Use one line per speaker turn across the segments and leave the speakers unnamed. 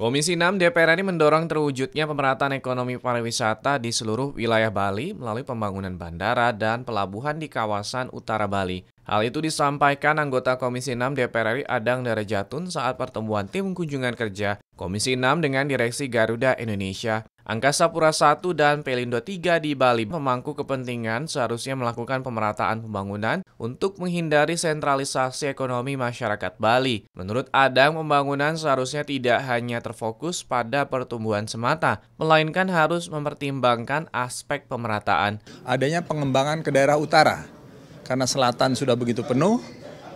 Komisi 6 DPR RI mendorong terwujudnya pemerataan ekonomi pariwisata di seluruh wilayah Bali melalui pembangunan bandara dan pelabuhan di kawasan utara Bali. Hal itu disampaikan anggota Komisi 6 DPR RI Adang Darajatun saat pertemuan tim kunjungan kerja Komisi 6 dengan Direksi Garuda Indonesia. Angkasa Pura I dan Pelindo III di Bali memangku kepentingan seharusnya melakukan pemerataan pembangunan untuk menghindari sentralisasi ekonomi masyarakat Bali. Menurut Adang, pembangunan seharusnya tidak hanya terfokus pada pertumbuhan semata, melainkan harus mempertimbangkan aspek pemerataan.
Adanya pengembangan ke daerah utara, karena selatan sudah begitu penuh,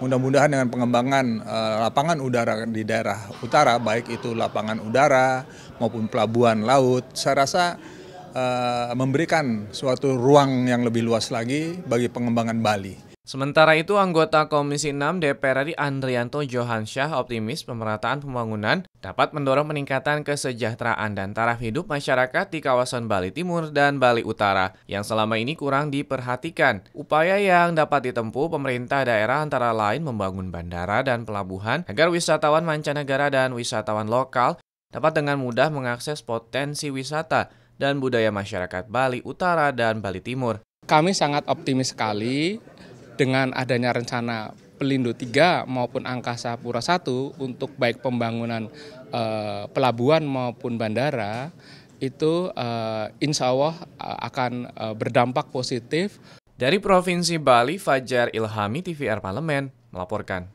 mudah-mudahan dengan pengembangan uh, lapangan udara di daerah utara, baik itu lapangan udara maupun pelabuhan laut, saya rasa uh, memberikan suatu ruang yang lebih luas lagi bagi pengembangan Bali.
Sementara itu, anggota Komisi 6 DPR RI Andrianto Johansyah optimis pemerataan pembangunan dapat mendorong peningkatan kesejahteraan dan taraf hidup masyarakat di kawasan Bali Timur dan Bali Utara yang selama ini kurang diperhatikan. Upaya yang dapat ditempuh pemerintah daerah antara lain membangun bandara dan pelabuhan agar wisatawan mancanegara dan wisatawan lokal dapat dengan mudah
mengakses potensi wisata dan budaya masyarakat Bali Utara dan Bali Timur. Kami sangat optimis sekali dengan adanya rencana Pelindo 3 maupun Angkasa Pura 1 untuk baik pembangunan e, pelabuhan maupun bandara itu e, insya Allah eh, akan e, berdampak positif. Dari Provinsi Bali, Fajar Ilhami, TVR Parlemen, melaporkan.